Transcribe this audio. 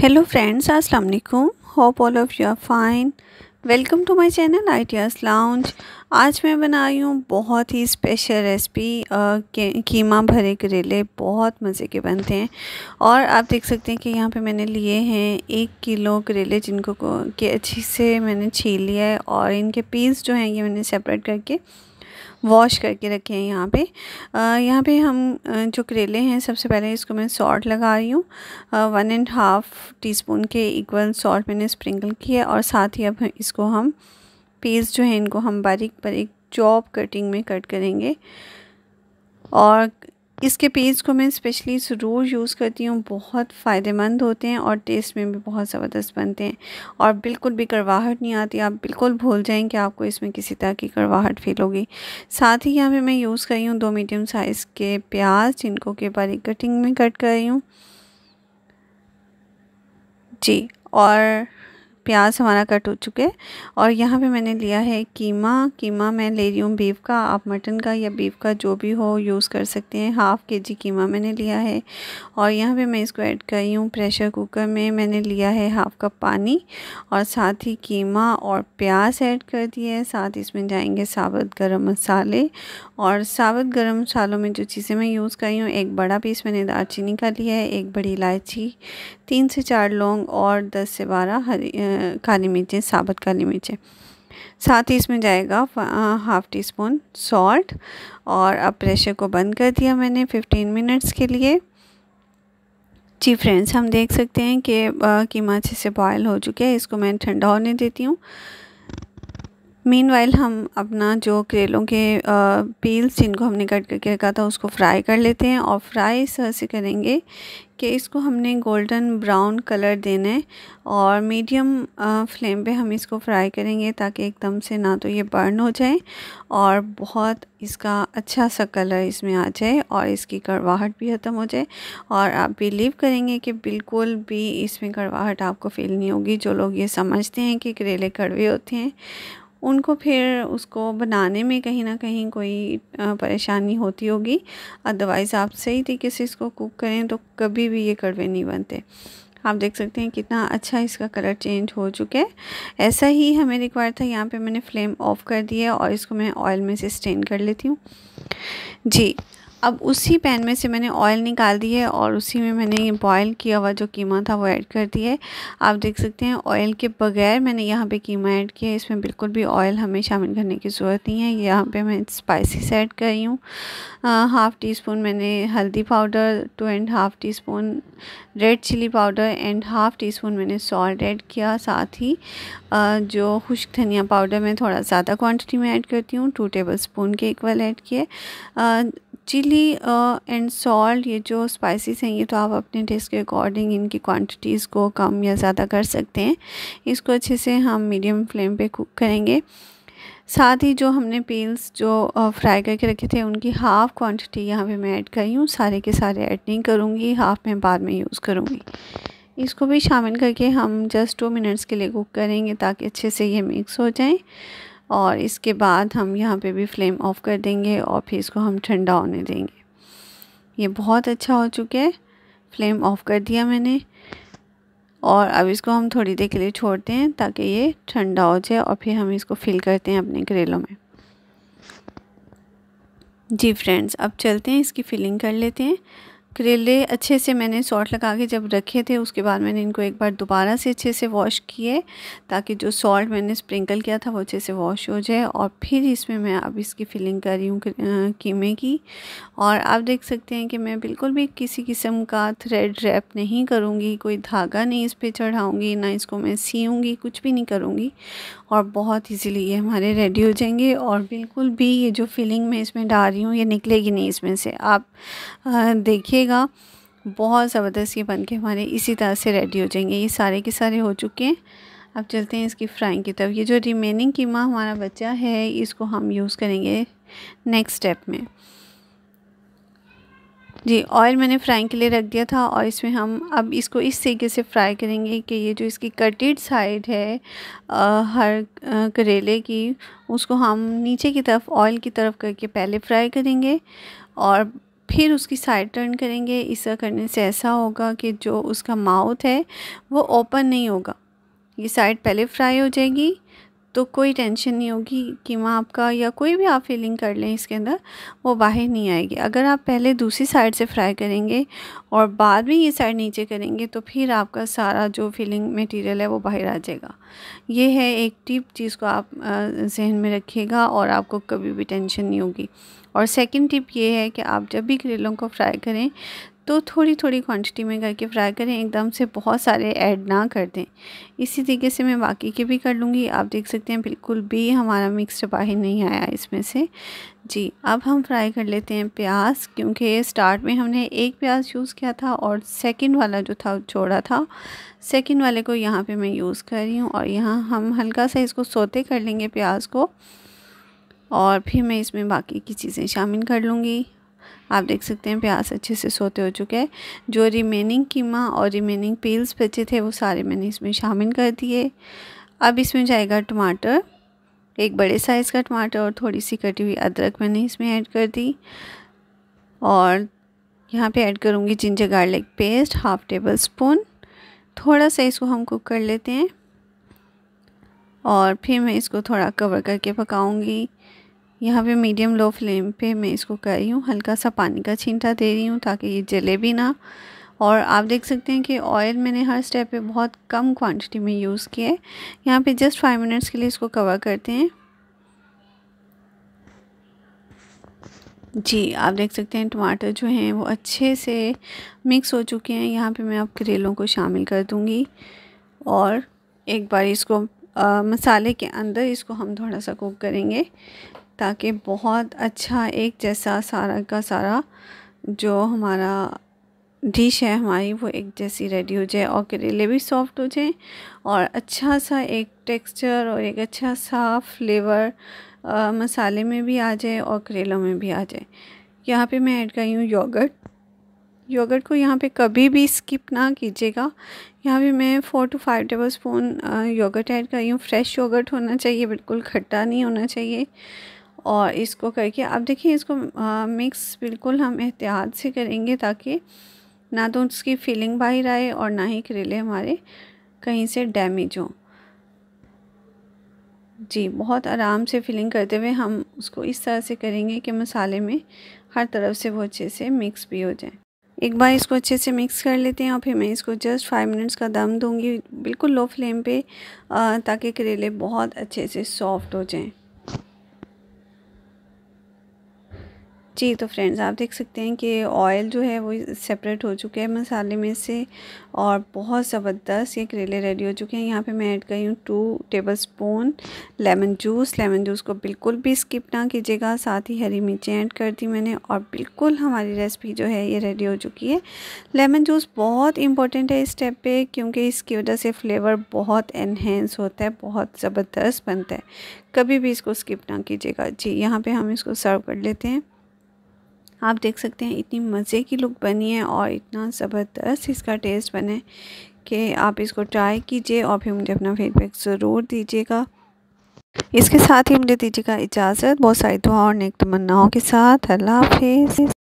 hello friends अस्सलाम वालेकुम hope all of you are fine welcome to my channel Ideas Lounge आज मैं बना रही हूँ बहुत ही स्पेशल रेसिपी कीमा भरे करेले बहुत मज़े के बनते हैं और आप देख सकते हैं कि यहाँ पे मैंने लिए हैं एक किलो करेले जिनको के अच्छे से मैंने छील लिया है और इनके पीस जो हैं ये मैंने सेपरेट करके वॉश करके रखे हैं यहाँ पे यहाँ पे हम जो करेले हैं सबसे पहले इसको मैं सॉल्ट लगा रही हूँ one and half teaspoon के इक्वल सॉल्ट मैंने स्प्रिंकल किया और साथ ही अब इसको हम पेस्ट जो है इनको हम बारीक बारीक चॉप कटिंग में कट करेंगे और इसके पेज को मैं स्पेशली ज़रूर यूज़ करती हूँ बहुत फ़ायदेमंद होते हैं और टेस्ट में भी बहुत ज़बरदस्त बनते हैं और बिल्कुल भी करवाहट नहीं आती आप बिल्कुल भूल जाएं कि आपको इसमें किसी तरह की करवाहट फील होगी साथ ही यहाँ पे मैं यूज़ करी हूँ दो मीडियम साइज़ के प्याज जिनको के बारी कटिंग में कट कर रही हूँ जी और प्याज हमारा कट हो चुके और यहाँ पे मैंने लिया है कीमा कीमा मैं ले रही हूँ बीफ का आप मटन का या बीफ का जो भी हो यूज़ कर सकते हैं हाफ़ के जी कीमा मैंने लिया है और यहाँ पे मैं इसको ऐड कर रही हूँ प्रेशर कुकर में मैंने लिया है हाफ़ कप पानी और साथ ही कीमा और प्याज ऐड कर दिया है साथ इसमें जाएंगे साबुत गर्म मसाले और साबुत गर्म मसालों में जो चीज़ें मैं यूज़ कर रही हूँ एक बड़ा पीस मैंने दालचीनी का लिया है एक बड़ी इलायची तीन से चार लौंग और दस से बारह हरी काली मिर्चें साबुत काली मिर्चें साथ ही इसमें जाएगा हाफ़ टी स्पून सॉल्ट और अब प्रेशर को बंद कर दिया मैंने 15 मिनट्स के लिए जी फ्रेंड्स हम देख सकते हैं कि कीमा अच्छे से बॉयल हो चुके हैं इसको मैं ठंडा होने देती हूँ मीन हम अपना जो करेलों के पील्स जिनको हमने कट करके रखा था उसको फ्राई कर लेते हैं और फ्राई इस तरह से करेंगे कि इसको हमने गोल्डन ब्राउन कलर देना है और मीडियम फ्लेम पे हम इसको फ्राई करेंगे ताकि एकदम से ना तो ये बर्न हो जाए और बहुत इसका अच्छा सा कलर इसमें आ जाए और इसकी कड़वाहट भी ख़त्म हो जाए और आप बिलीव करेंगे कि बिल्कुल भी इसमें कड़वाहट आपको फील नहीं होगी जो लोग ये समझते हैं कि करेले कड़वे होते हैं उनको फिर उसको बनाने में कहीं ना कहीं कोई परेशानी होती होगी अदरवाइज़ आप सही तरीके से इसको कुक करें तो कभी भी ये कड़वे नहीं बनते आप देख सकते हैं कितना अच्छा इसका कलर चेंज हो चुका है ऐसा ही हमें रिक्वायर था यहाँ पे मैंने फ्लेम ऑफ़ कर दिया और इसको मैं ऑयल में से स्टेन कर लेती हूँ जी अब उसी पैन में से मैंने ऑयल निकाल दी है और उसी में मैंने बॉयल किया हुआ जो कीमा था वो ऐड कर दिया है आप देख सकते हैं ऑयल के बगैर मैंने यहाँ पे कीमा ऐड किया है इसमें बिल्कुल भी ऑयल हमें शामिल करने की ज़रूरत नहीं है यहाँ पे मैं स्पाइसी ऐड कर रही हूँ हाफ़ टी स्पून मैंने हल्दी powder two and half teaspoon red chili powder and half teaspoon मैंने सॉल्ट ऐड किया साथ ही आ, जो खुश्क धनिया पाउडर मैं थोड़ा ज़्यादा क्वान्टिटी में ऐड करती हूँ टू टेबल स्पून के इक्वल ऐड किए चिली एंड सॉल्ट ये जो स्पाइसेस हैं ये तो आप अपने टेस्ट के अकॉर्डिंग इनकी क्वांटिटीज़ को कम या ज़्यादा कर सकते हैं इसको अच्छे से हम मीडियम फ्लेम पे कुक करेंगे साथ ही जो हमने पील्स जो फ्राई uh, करके रखे थे उनकी हाफ़ क्वांटिटी यहाँ पे मैं ऐड करी हूँ सारे के सारे ऐड नहीं करूँगी हाफ़ में बाद में यूज़ करूँगी इसको भी शामिल करके हम जस्ट टू मिनट्स के लिए कुक करेंगे ताकि अच्छे से ये मिक्स हो जाए और इसके बाद हम यहाँ पे भी फ्लेम ऑफ कर देंगे और फिर इसको हम ठंडा होने देंगे ये बहुत अच्छा हो चुका है फ्लेम ऑफ कर दिया मैंने और अब इसको हम थोड़ी देर के लिए छोड़ते हैं ताकि ये ठंडा हो जाए और फिर हम इसको फिल करते हैं अपने करेलों में जी फ्रेंड्स अब चलते हैं इसकी फिलिंग कर लेते हैं करेले अच्छे से मैंने सॉल्ट लगा के जब रखे थे उसके बाद मैंने इनको एक बार दोबारा से अच्छे से वॉश किए ताकि जो सॉल्ट मैंने स्प्रिंकल किया था वो अच्छे से वॉश हो जाए और फिर इसमें मैं अब इसकी फिलिंग कर रही हूँ कीमे की और आप देख सकते हैं कि मैं बिल्कुल भी किसी किस्म का थ्रेड रैप नहीं करूँगी कोई धागा नहीं इस पर चढ़ाऊँगी ना इसको मैं सीऊँगी कुछ भी नहीं करूँगी और बहुत ईजीली ये हमारे रेडी हो जाएंगे और बिल्कुल भी ये जो फिलिंग मैं इसमें डाल रही हूँ ये निकलेगी नहीं इसमें से आप देखिए लगेगा बहुत ज़बरदस्त ये बन के हमारे इसी तरह से रेडी हो जाएंगे ये सारे के सारे हो चुके हैं अब चलते हैं इसकी फ्राइंग की तरफ ये जो रिमेनिंग कीमा हमारा बचा है इसको हम यूज़ करेंगे नेक्स्ट स्टेप में जी ऑयल मैंने फ्राइंग के लिए रख दिया था और इसमें हम अब इसको इस तरीके से फ्राई करेंगे कि ये जो इसकी कटेड साइड है आ, हर आ, करेले की उसको हम नीचे की तरफ ऑयल की तरफ करके पहले फ्राई करेंगे और फिर उसकी साइड टर्न करेंगे ऐसा करने से ऐसा होगा कि जो उसका माउथ है वो ओपन नहीं होगा ये साइड पहले फ्राई हो जाएगी तो कोई टेंशन नहीं होगी कि वहाँ आपका या कोई भी आप फीलिंग कर लें इसके अंदर वो बाहर नहीं आएगी अगर आप पहले दूसरी साइड से फ्राई करेंगे और बाद में ये साइड नीचे करेंगे तो फिर आपका सारा जो फीलिंग मटेरियल है वो बाहर आ जाएगा ये है एक टिप जिसको आप जहन में रखिएगा और आपको कभी भी टेंशन नहीं होगी और सेकेंड टिप ये है कि आप जब भी करेलों को फ्राई करें तो थोड़ी थोड़ी क्वांटिटी में करके फ्राई करें एकदम से बहुत सारे ऐड ना कर दें इसी तरीके से मैं बाकी के भी कर लूँगी आप देख सकते हैं बिल्कुल भी हमारा मिक्स बाहर नहीं आया इसमें से जी अब हम फ्राई कर लेते हैं प्याज क्योंकि स्टार्ट में हमने एक प्याज यूज़ किया था और सेकंड वाला जो था छोड़ा था सेकंड वाले को यहाँ पे मैं यूज़ कर रही हूँ और यहाँ हम हल्का सा इसको सोते कर लेंगे प्याज को और फिर मैं इसमें बाकी की चीज़ें शामिल कर लूँगी आप देख सकते हैं प्याज अच्छे से सोते हो चुके हैं जो रिमेनिंग कीमा और रिमेनिंग पील्स बचे थे वो सारे मैंने इसमें शामिल कर दिए अब इसमें जाएगा टमाटर एक बड़े साइज़ का टमाटर और थोड़ी सी कटी हुई अदरक मैंने इसमें ऐड कर दी और यहाँ पे ऐड करूँगी ginger garlic paste half tablespoon थोड़ा सा इसको हम कुक कर लेते हैं और फिर मैं इसको थोड़ा कवर करके पकाऊँगी यहाँ पे मीडियम लो फ्लेम पे मैं इसको कर रही हूँ हल्का सा पानी का छींटा दे रही हूँ ताकि ये जले भी ना और आप देख सकते हैं कि ऑयल मैंने हर स्टेप पे बहुत कम क्वांटिटी में यूज़ किया है यहाँ पे जस्ट फाइव मिनट्स के लिए इसको कवर करते हैं जी आप देख सकते हैं टमाटर जो हैं वो अच्छे से मिक्स हो चुके हैं यहाँ पे मैं अब करेलों को शामिल कर दूँगी और एक बार इसको आ, मसाले के अंदर इसको हम थोड़ा सा कुक करेंगे ताकि बहुत अच्छा एक जैसा सारा का सारा जो हमारा डिश है हमारी वो एक जैसी रेडी हो जाए और करेले भी सॉफ्ट हो जाए और अच्छा सा एक टेक्सचर और एक अच्छा सा फ्लेवर आ, मसाले में भी आ जाए और करेलों में भी आ जाए यहाँ पे मैं ऐड कर रही हूँ योगर्ट योगर्ट को यहाँ पे कभी भी स्किप ना कीजिएगा यहाँ पे मैं four to five tablespoon yoghurt add कर रही हूँ फ्रेश योगर्ट होना चाहिए बिल्कुल खट्टा नहीं होना चाहिए और इसको करके अब देखिए इसको आ, मिक्स बिल्कुल हम एहतियात से करेंगे ताकि ना तो उसकी फीलिंग बाहर आए और ना ही करेले हमारे कहीं से डैमेज हों जी बहुत आराम से फिलिंग करते हुए हम उसको इस तरह से करेंगे कि मसाले में हर तरफ से वो अच्छे से मिक्स भी हो जाए एक बार इसको अच्छे से मिक्स कर लेते हैं और फिर मैं इसको जस्ट फाइव मिनट्स का दम दूंगी बिल्कुल लो फ्लेम पे ताकि करेले बहुत अच्छे से सॉफ्ट हो जाएं जी तो फ्रेंड्स आप देख सकते हैं कि ऑयल जो है वो सेपरेट हो चुका है मसाले में से और बहुत ज़बरदस्त ये करेले रेडी हो चुके हैं यहाँ पे मैं ऐड करी हूँ two tablespoon lemon juice lemon juice को बिल्कुल भी स्किप ना कीजिएगा साथ ही हरी मिर्चें ऐड कर दी मैंने और बिल्कुल हमारी रेसिपी जो है ये रेडी हो चुकी है लेमन जूस बहुत इंपॉर्टेंट है इस स्टेप पर क्योंकि इसकी वजह से फ्लेवर बहुत इन्हेंस होता है बहुत ज़बरदस्त बनता है कभी भी इसको स्किप ना कीजिएगा जी यहाँ पर हम इसको सर्व कर लेते हैं आप देख सकते हैं इतनी मज़े की लुक बनी है और इतना ज़बरदस्त इसका टेस्ट बने कि आप इसको ट्राई कीजिए और फिर मुझे अपना फीडबैक ज़रूर दीजिएगा इसके साथ ही मुझे दीजिएगा इजाज़त बहुत सारी दुआ और नेक तमन्नाओं के साथ अल्लाह हाफिज़